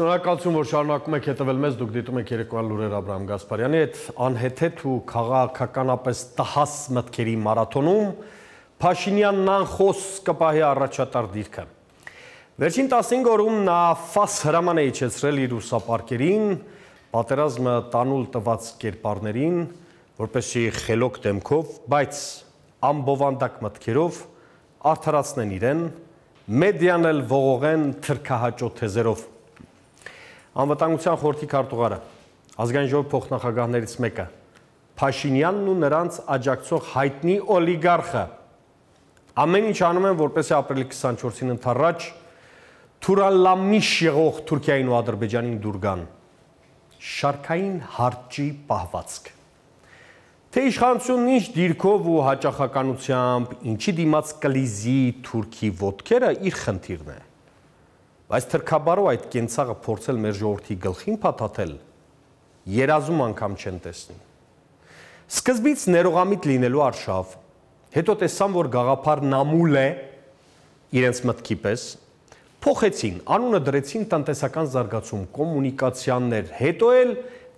Շնորհակալություն, որ շարունակում եք հետևել մեզ։ Դուք դիտում եք Երեկոյան լուրեր Աբրահամ Գասպարյանի հետ անհեթեթ ու քաղաքականապես տհաս մտքերի մարաթոնում Փաշինյանն անխոս կպահի առաջատար դիրքը։ Վերջին 15 օրում նա ֆաս հրաման է իջեցրել իր ուսապարկերին, պատերազմը տանուլ տված կերպարներին, որպեսի խելոք դեմքով, բայց ամբովանդակ մտքերով արդարացնեն իրեն, մեդիան էլ ողողեն թրքահաճո թեզերով անվտանգության խորհրդի քարտուղարը, ազգային ժողովի փոխնախագահներից մեկը, Փաշինյանն ու նրանց աջակցող հայտնի օլիգարխը ամեն ինչ անում են որպեսզի ապրիլի 24-ին ընթառաջ Թուրալամիշ եղող Թուրքիային ու Ադրբեջանին դուր գան։ Շարքային հարճի պահվածք։ Թե իշխանությունն ինչ դիրքով ու հաճախականությամբ ինչի դիմաց կլիզի Թուրքի ոդքերը իր խնդիրն է։ Բայց թրքաբարով այդ կենցաղը փորձել մեր ժողովրդի գլխին փաթաթել երազում անգամ չեն տեսնի։ Սկզբից ներողամիտ լինելու արշավ, հետո տեսան, որ գաղափար նամուլ է իրենց մտքի պես, փոխեցին, անունը դրեցին տնտեսական զարգացում, կոմունիկացիաներ, հետո էլ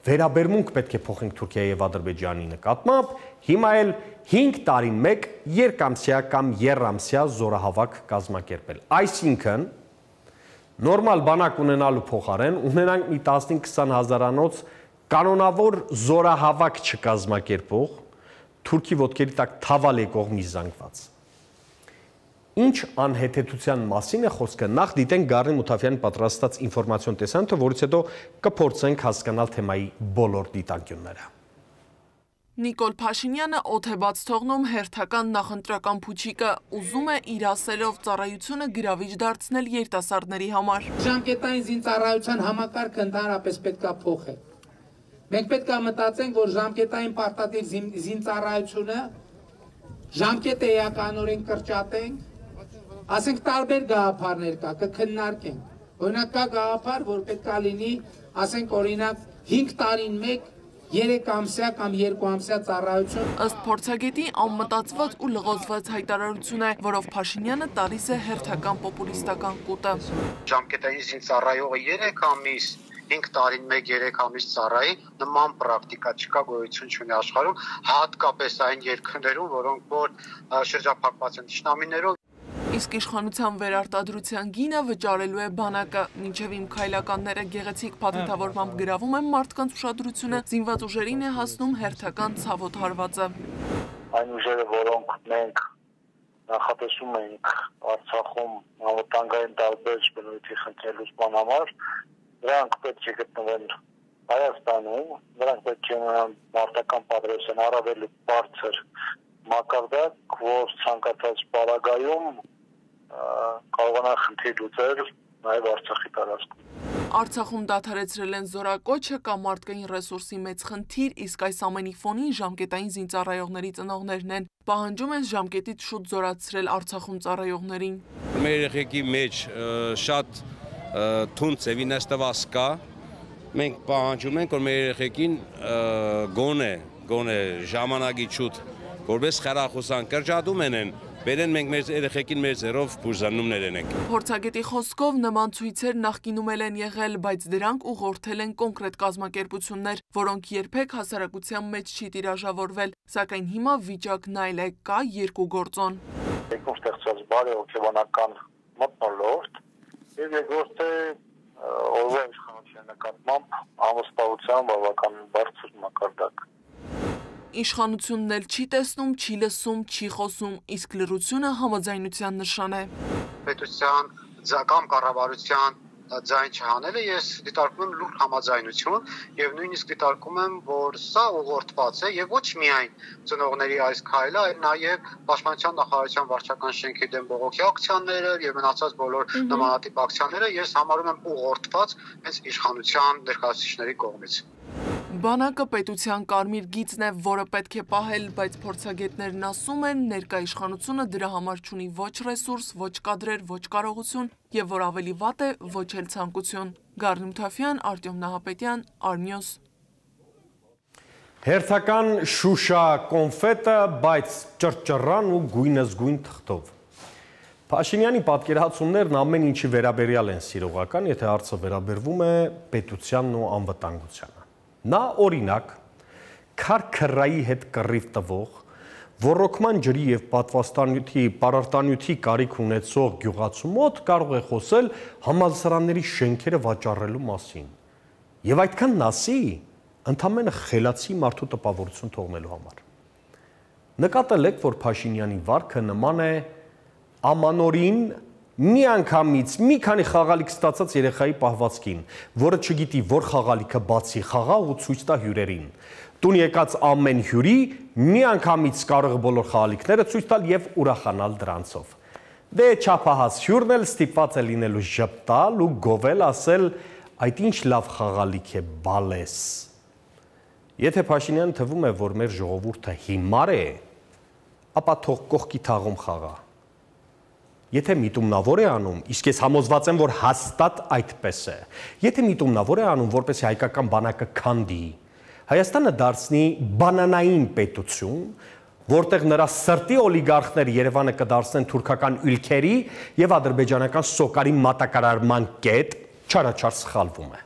վերաբերմունք պետք է փոխենք Թուրքիայի եւ Ադրբեջանի նկատմամբ, հիմա էլ 5 տարին մեկ երկամսյա կամ երամսյա զորահավաք կազմակերպել։ Այսինքն, նորմալ բանակ ունենալու փոխարեն ունենանք մի 15-20 հազարանոց կանոնավոր զորահավաք չկազմակերպող թուրքի ոդկերի տակ թավալ եկող մի զանգված։ Ինչ անհեթեթության մասին է խոսքը, նախ դիտենք Գառնի Մութաֆյանի պատրաստած ինֆորմացիոն տեսանյութը, որից հետո կփորձենք հասկանալ թեմայի բոլոր դիտանկյունները։ Նիկոլ Փաշինյանը օդ է բաց թողնում հերթական նախընտրական փուչիկը, ուզում է իր ասելով ծառայությունը գրավիչ դարձնել երիտասարդների համար։ Ժամկետային զինծառայության համակարգը ընդհանրապես պետք է փոխել։ Մենք պետք է մտածենք, որ ժամկետային պարտադիր զինծառայությունը ժամկետը էականորեն կրճատենք, ասենք տարբեր գաղափարներ կա, կքննարկենք։ Օրինակ կա գաղափար, որ պետք է լինի, ասենք օրինակ 5 տարին մեկ 3 ամսյա կամ 2 ամսյա ծառայություն։ Ըստ փորձագետի անմտածված ու լղոզված հայտարարություն է, որով Փաշինյանը տալիս է հերթական պոպուլիստական կուտը։ Ժամկետային զինծառայողը 3 ամիս 5 տարին 1-3 ամիս ծառայի նման պրակտիկա չկա գոյություն չունի աշխարհում, հատկապես այն երկրներում, որոնք որ շրջափակված են ճշնամիներով։ Իսկ իշխանության վերարտադրության գինը վճարելու է բանակը։ Մինչև իմ քայլականները գեղեցիկ պատրիթավորմամբ գրավում են մարդկանց ուշադրությունը, զինված ուժերին է հասնում հերթական ցավոտ հարվածը։ Այն ուժերը, որոնք մենք նախատեսում էինք Արցախում անվտանգային տարբեր բնույթի խնդիրներ լուծման համար, նրանք պետք է գտնվեն Հայաստանում, նրանք պետք է մարտական պատրաստեն առավել բարձր մակարդակ, որ ցանկացած բարագայում կարողանա խնդիր լուծել նաև Արցախի տարածքում։ Արցախում դադարեցրել են զորակոչը կամ մարդկային ռեսուրսի մեծ խնդիր, իսկ այս ամենի ֆոնին ժամկետային զինծառայողների ծնողներն են։ Պահանջում են ժամկետից շուտ զորացրել Արցախում ծառայողներին։ Մեր երեխեքի մեջ շատ թուն ծևի նստված կա։ Մենք պահանջում ենք, որ մեր երեխեքին գոնե, գոնե ժամանակի շուտ, որպես խարախուսան կրճատում են են Բերեն մենք մեր երեխեքին մեր ձեռով բուժանումներ ենենք։ Փորձագետի խոսքով նման ցույցեր նախկինում էլ են եղել, բայց դրանք ուղղորդել են կոնկրետ կազմակերպություններ, որոնք երբեք հասարակության մեջ չի տիրաժավորվել, սակայն հիմա վիճակն այլ է, կա երկու գործոն։ Երկու ստեղծած բարի հոգեբանական մտնոլորտ եւ երկրորդը օրվա իշխանության նկատմամբ ամուսնացան բավականին իշխանությունն էլ չի տեսնում, չի լսում, չի խոսում, իսկ լրությունը համաձայնության նշան է։ Պետության ձակամ կառավարության ձայն չհանելը ես դիտարկում եմ լուրջ համաձայնություն եւ նույնիսկ դիտարկում եմ որ սա ուղղորդված է եւ ոչ միայն ծնողների այս քայլը այլ նաեւ պաշտպանության նախարարության վարչական շենքի դեմ բողոքի ակցիաները եւ մնացած բոլոր նմանատիպ ակցիաները ես համարում եմ ուղղորդված հենց իշխանության ներկայացուցիչների կողմից Բանակը պետության կարմիր գիծն է, որը պետք է պահել, բայց փորձագետներն ասում են, ներկա իշխանությունը դրա համար չունի ոչ ռեսուրս, ոչ կադրեր, ոչ կարողություն և որ ավելի վատ է, ոչ էլ ծանկություն։ գարնում թավյան, արտյոմ նահապետյան, արմյոս։ Հերթական շուշա կոնվետը, բայց ճրջռան ու գույնզգույն թղթով։ Փաշինյանի պատկերացումներն ամեն ինչի վերաբերյալ են սիրողական, եթե հարցը վերաբերվում է պետությանն ու անվտանգությանը։ Նա օրինակ քարքրայի հետ կռիվ տվող ռոռոկման ջրի եւ պատվաստանյութի պարարտանյութի կարիք ունեցող գյուղացու մոտ կարող է խոսել համալսարանների շենքերը վաճառելու մասին։ Եվ այդքան նասի ընդամենը խելացի մարդու տպավորություն թողնելու համար։ Նկատել եք, որ Փաշինյանի վարկը նման է Ամանորին մի անգամից մի քանի խաղալիք ստացած երեխայի պահվածքին, որը չգիտի որ խաղալիքը բացի խաղա ու ցույց տա հյուրերին։ Տուն եկած ամեն հյուրի մի անգամից կարող բոլոր խաղալիքները ցույց տալ եւ ուրախանալ դրանցով։ Դե չափահաս հյուրն էլ ստիպված է լինելու ժպտալ ու գովել ասել այդ ինչ լավ խաղալիք է բալես։ Եթե Փաշինյան թվում է, որ մեր ժողովուրդը հիմար է, ապա թող կողքի թաղում խաղա։ Եթե միտումնավոր է անում, իսկ ես համոզված եմ, որ հաստատ այդպես է։ Եթե միտումնավոր է անում, որպեսի հայկական բանակը քանդի, Հայաստանը դարձնի բանանային պետություն, որտեղ նրա սրտի օլիգարխներ Երևանը կդարձնեն թուրքական ülքերի եւ ադրբեջանական սոկարի մատակարարման կետ, չարաչար սխալվում է։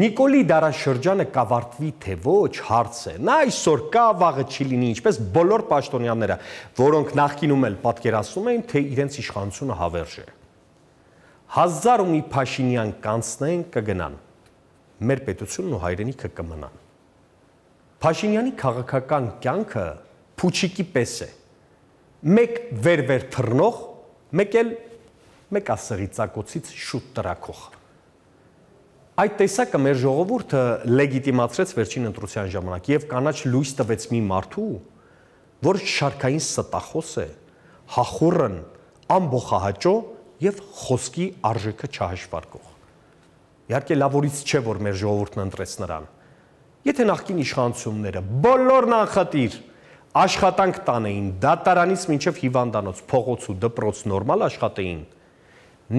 Նիկոլի դարաշրջանը կավարտվի թե ոչ հարց է։ Նա այսօր կա, վաղը չի լինի, ինչպես բոլոր պաշտոնյաները, որոնք նախկինում էլ պատկերացնում էին, թե իրենց իշխանությունը հավերժ է։ Հազար ու մի Փաշինյան կանցնեն կգնան։ Մեր պետությունն ու հայրենիքը կմնան։ Փաշինյանի քաղաքական կյանքը փուչիկի պես է։ Մեկ վերվեր թռնող, մեկ էլ մեկ ասեղի ծակոցից շուտ տրակող։ Այդ տեսակը մեր ժողովուրդը լեգիտիմացրեց վերջին ընտրության ժամանակ եւ կանաչ լույս տվեց մի մարդու, որ շարքային ստախոս է, հախուրն, ամբողահաճո եւ խոսքի արժեքը չհաշվարկող։ Իհարկե լավորից չէ որ մեր ժողովուրդն ընտրեց նրան։ Եթե նախկին իշխանությունները բոլորն անխտիր աշխատանք տանեին դատարանից մինչև հիվանդանոց, փողոց ու դպրոց նորմալ աշխատեին,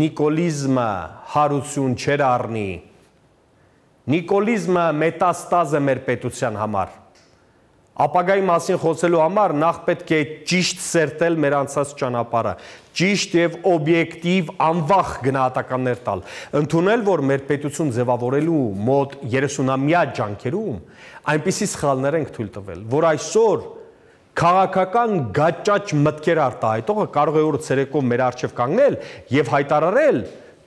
նիկոլիզմը հարություն չեր առնի Նիկոլիզմը մետաստազ է մեր պետության համար։ Ապագայի մասին խոսելու համար նախ պետք է ճիշտ սերտել մեր անցած ճանապարհը, ճիշտ եւ օբյեկտիվ անվախ գնահատականներ տալ, ընդունել, որ մեր պետություն ձևավորելու մոտ 30-ամյա ջանքերում այնպիսի սխալներ ենք թույլ տվել, որ այսօր քաղաքական գաճաճ մտքեր արտահայտողը կարող է օրը ցերեկով մեր արչև կանգնել եւ հայտարարել,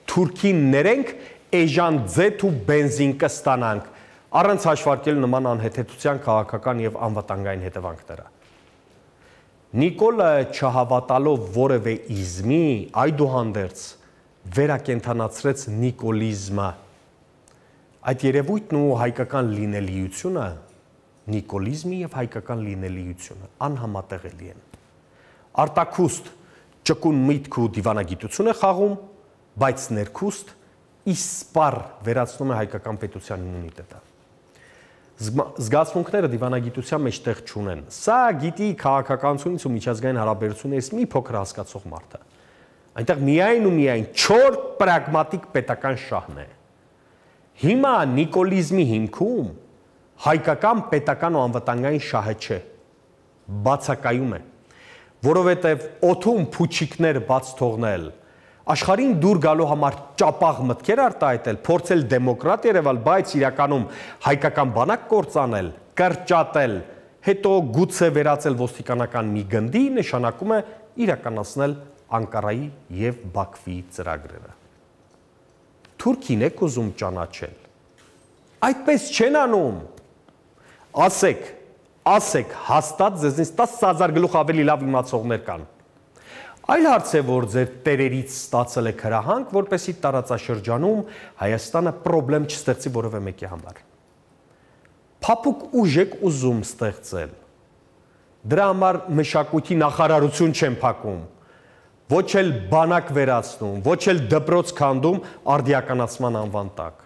Թուրքին ներենք էժան ձեթ ու բենզին կստանանք, առանց հաշվարկել նման անհեթեթության քաղաքական եւ անվտանգային հետևանքները։ Նիկոլը չհավատալով որևէ իզմի, այդուհանդերձ վերակենթանացրեց նիկոլիզմը։ Այդ երևույթն ու հայկական լինելիությունը նիկոլիզմի եւ հայկական լինելիությունը անհամատեղելի են։ Արտակուստ ճկուն միտք ու դիվանագիտություն է խաղում, բայց ներքուստ իսպար վերացնում է հայկական պետության իմունիտետը։ Զգացմունքները դիվանագիտության մեջ տեղ չունեն։ Սա գիտի քաղաքականությունից ու միջազգային հարաբերություններից մի փոքր հասկացող մարդ է։ Այնտեղ միայն ու միայն 4 պրագմատիկ պետական շահն է։ Հիմա նիկոլիզմի հիմքում հայկական պետական ու անվտանգային շահը չէ բացակայում է որովհետև օթում փուչիկներ բաց թողնել աշխարհին դուր գալու համար ճապաղ մտքեր արտահայտել, փորձել դեմոկրատ երևալ, բայց իրականում հայկական բանակ կործանել, կրճատել, հետո գուցե վերածել ոստիկանական մի գնդի նշանակում է իրականացնել Անկարայի եւ Բաքվի ծրագրերը։ Թուրքին եք ուզում ճանաչել։ Այդպես չեն անում։ Ասեք, ասեք, հաստատ ձեզնից 10000 գլուխ ավելի լավ իմացողներ կան։ Այլ հարց է, որ ձեր տերերից ստացել եք հրահանգ, որպեսի տարածաշրջանում Հայաստանը խնդրեմ չստեղծի որևէ մեկի համար։ Փափուկ ուժ եք ուզում ստեղծել։ Դրա համար մշակույթի նախարարություն չեն փակում։ Ոչ էլ բանակ վերացնում, ոչ էլ դպրոց քանդում արդիականացման անվան տակ։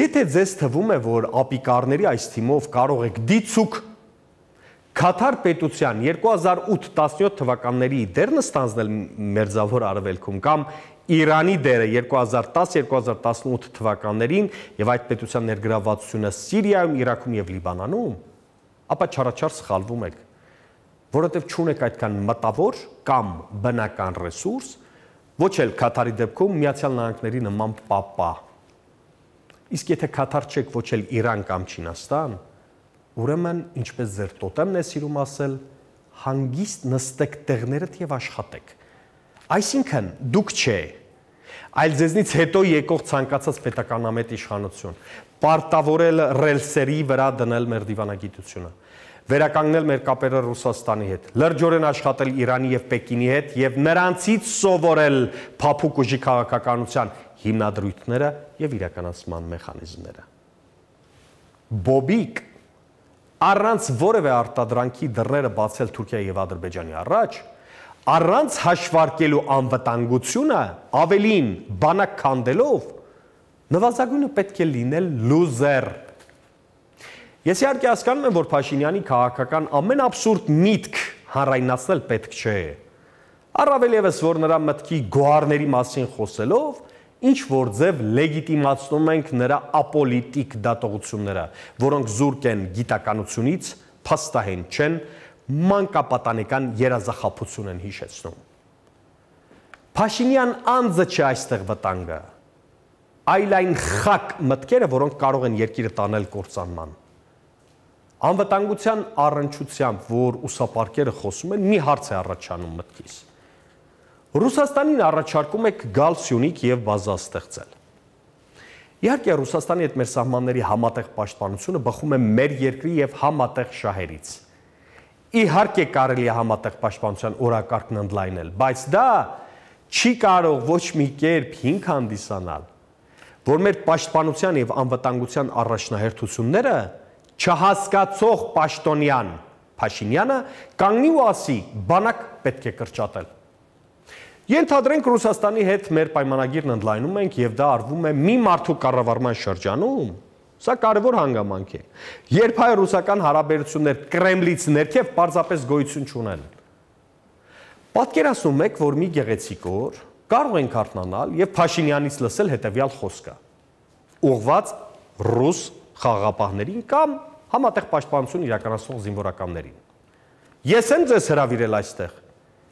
Եթե ձեզ թվում է, որ ապիկարների այս թիմով կարող եք դիցուկ Կաթար պետության 2008-17 թվականների դերն ստանձնել մերձավոր արևելքում կամ Իրանի դերը 2010-2018 թվականներին եւ այդ պետության ներգրավվածությունը Սիրիայում, Իրաքում եւ Լիբանանում, ապա չարաչար սխալվում եք, որովհետեւ չունեք այդքան մտավոր կամ բնական ռեսուրս, ոչ էլ Կատարի դեպքում Միացյալ Նահանգների նման պապա։ Իսկ եթե Կատար չեք ոչ էլ Իրան կամ Չինաստան, Ուրեմն, ինչպես ձեր տոտեմն է սիրում ասել, հանգիստ նստեք տեղներդ եւ աշխատեք։ Այսինքն, դուք չէ, այլ ձեզնից հետո եկող ցանկացած պետականամետ իշխանություն պարտավորել ռելսերի վրա դնել մեր դիվանագիտությունը վերականգնել մեր կապերը Ռուսաստանի հետ, լրջորեն աշխատել Իրանի եւ Պեկինի հետ եւ նրանցից սովորել փափուկ ուժի քաղաքականության հիմնադրույթները եւ իրականացման մեխանիզմները։ Բոբիկ առանց որևէ արտադրանքի դռները բացել Թուրքիայի եւ Ադրբեջանի առաջ, առանց հաշվարկելու անվտանգությունը, ավելին բանակ քանդելով նվազագույնը պետք է լինել լուզեր։ Ես իհարկե հասկանում եմ, որ Փաշինյանի քաղաքական ամեն абսուրդ միտք հանրայնացնել պետք չէ։ Առավել եւս, որ նրա մտքի գոհարների մասին խոսելով, ինչ որ ձև լեգիտիմացնում ենք նրա ապոլիտիկ դատողությունները, որոնք զուրկ են գիտականությունից, փաստահեն չեն, մանկապատանեկան երազախապություն են հիշեցնում։ Փաշինյան անձը չէ այստեղ վտանգը, այլ այն խակ մտքերը, որոնք կարող են երկիրը տանել կործանման։ Անվտանգության առնչությամբ, որ ուսապարկերը խոսում են, մի հարց է առաջանում մտքիս Ռուսաստանին առաջարկում եք գալ Սյունիք եւ բազա ստեղծել։ Իհարկե Ռուսաստանի հետ մեր սահմանների համատեղ պաշտպանությունը բխում է մեր երկրի եւ համատեղ շահերից։ Իհարկե կարելի է համատեղ պաշտպանության օրակարգն ընդլայնել, բայց դա չի կարող ոչ մի կերպ հինք հանդիսանալ, որ մեր պաշտպանության եւ անվտանգության առաջնահերթությունները չհասկացող պաշտոնյան Փաշինյանը կանգնի ու ասի, բանակ պետք է կրճատել։ Ենթադրենք Ռուսաստանի հետ մեր պայմանագիրն ընդլայնում ենք եւ դա արվում է մի մարդու կառավարման շրջանում, Սա կարևոր հանգամանք է։ Երբ հայ ռուսական հարաբերություններ Կրեմլից ներքև պարզապես գոյություն չունեն։ Պատկերացնում եք, որ մի գեղեցիկոր կարող ենք արթնանալ եւ Փաշինյանից լսել հետեւյալ խոսքը։ Ուղված ռուս խաղապահներին կամ համատեղ պաշտպանություն իրականացող զինվորականներին։ Ես եմ ձեզ հravirել այստեղ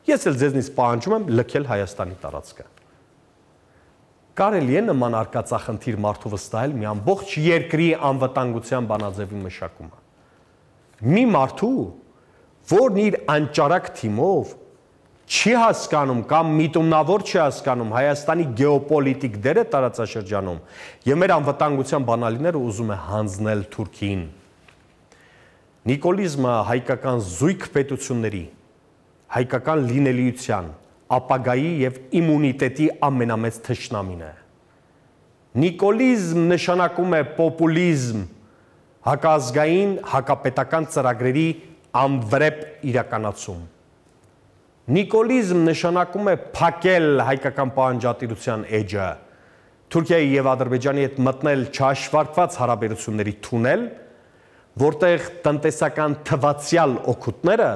Ես էլ ձեզնից պահանջում եմ լքել Հայաստանի տարածքը։ Կարելի է նման արկածախնդիր մարդու վստահել մի ամբողջ երկրի անվտանգության բանաձևի մշակումը։ Մի մարդու, որն իր անճարակ թիմով չի հասկանում կամ միտումնավոր չի հասկանում Հայաստանի գեոպոլիտիկ դերը տարածաշրջանում եւ մեր անվտանգության բանալիները ուզում է հանձնել Թուրքիին։ Նիկոլիզմը հայկական զույգ պետությունների հայկական լինելիության, ապագայի եւ իմունիտետի ամենամեծ թշնամին է։ Նիկոլիզմ նշանակում է պոպուլիզմ, հակազգային հակապետական ծրագրերի անվրեպ իրականացում։ Նիկոլիզմ նշանակում է փակել հայկական պահանջատիրության էջը, Թուրքիայի եւ Ադրբեջանի հետ մտնել չհաշվարկված հարաբերությունների թունել, որտեղ տնտեսական թվացial օգուտները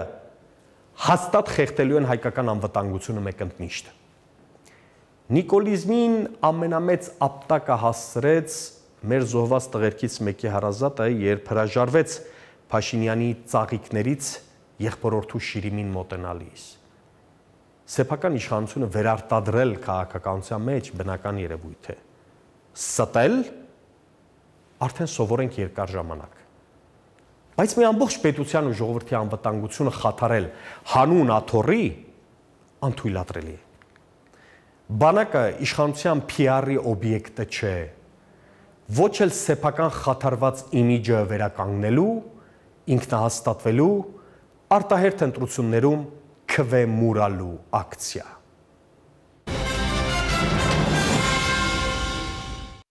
հաստատ խեղդելու են հայկական անվտանգությունը մեկընդմիշտ։ Նիկոլիզմին ամենամեծ ապտակը հասցրեց մեր զոհված տղերքից մեկի հարազատը, երբ հրաժարվեց Փաշինյանի ծաղիկներից եղբորորդու Շիրիմին մոտենալիս։ Սեփական իշխանությունը վերարտադրել քաղաքականության մեջ բնական երևույթ է։ Ստել արդեն սովոր ենք երկար ժամանակ բայց մի ամբողջ պետության ու ժողովրդի անվտանգությունը խաթարել հանուն աթորի անթույլատրելի է։ Բանակը իշխանության PR-ի օբյեկտը չէ։ Ոչ էլ սեփական խաթարված իմիջը վերականգնելու, ինքնահաստատվելու, արտահերթ ընտրություններում քվե մուրալու ակցիա։